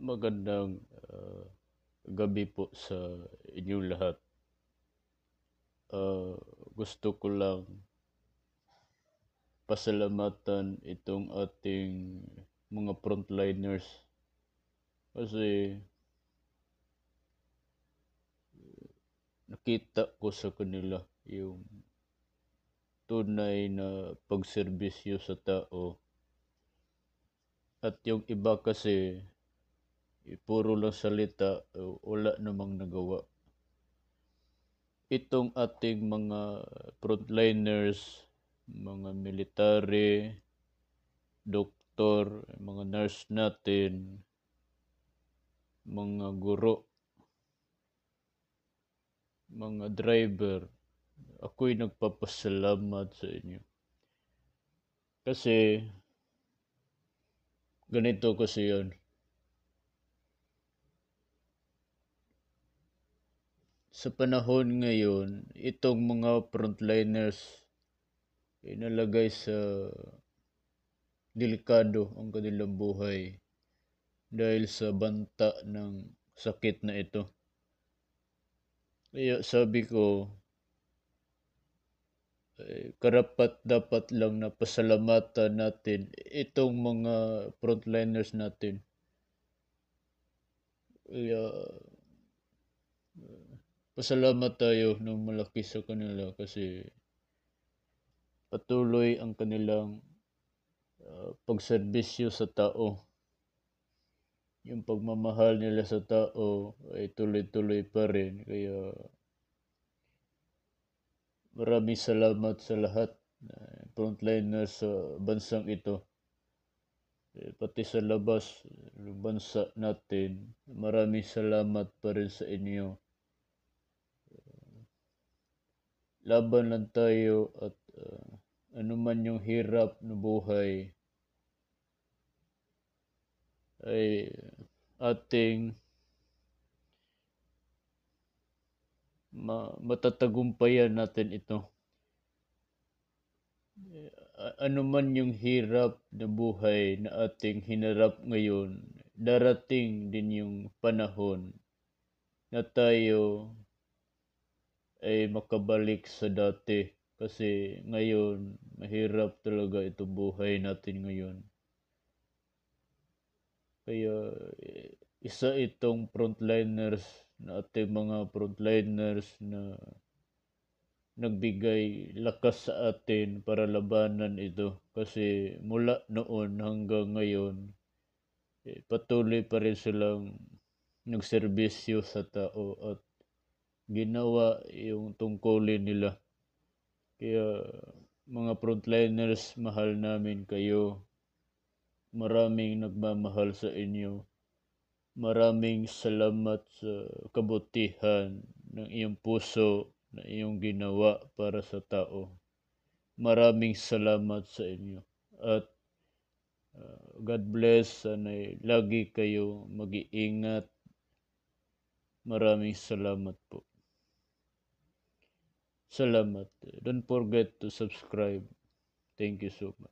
Magandang uh, gabi po sa inyong lahat. Uh, gusto ko lang pasalamatan itong ating mga frontliners kasi nakita ko sa kanila yung tunay na pagserbisyo sa tao at yung iba kasi eh, puro lang salita, eh, wala namang nagawa. Itong ating mga frontliners, mga military, doktor, mga nurse natin, mga guro, mga driver, ako'y nagpapasalamat sa inyo. Kasi, ganito kasi yun sa panahon ngayon, itong mga frontliners inalagay sa delikado ang kanilang buhay dahil sa banta ng sakit na ito. Kaya sabi ko, eh, karapat dapat lang na pasalamatan natin itong mga frontliners natin. Kaya, Pasalamat tayo ng malaki sa kanila kasi patuloy ang kanilang uh, pagserbisyo sa tao. Yung pagmamahal nila sa tao ay tuloy-tuloy pa rin. Kaya maraming salamat sa lahat uh, frontliners sa bansang ito. Eh, pati sa labas ng bansa natin, maraming salamat pa rin sa inyo Laban lang tayo at uh, ah, anuman yung hirap na buhay ay ating ma- matatagumpayan natin ito. Ano man yung hirap na buhay na ating hinarap ngayon, darating din yung panahon na tayo ay makabalik sa dati kasi ngayon mahirap talaga itong buhay natin ngayon. Kaya eh, isa itong frontliners na ating mga frontliners na nagbigay lakas sa atin para labanan ito kasi mula noon hanggang ngayon eh, patuloy pa rin silang nagserbisyo sa tao at ginawa yung tungkulin nila. Kaya mga frontliners, mahal namin kayo. Maraming nagmamahal sa inyo. Maraming salamat sa kabutihan ng iyong puso na iyong ginawa para sa tao. Maraming salamat sa inyo. At uh, God bless. Sana'y lagi kayo mag-iingat. Maraming salamat po. Salamat. Don't forget to subscribe. Thank you so much.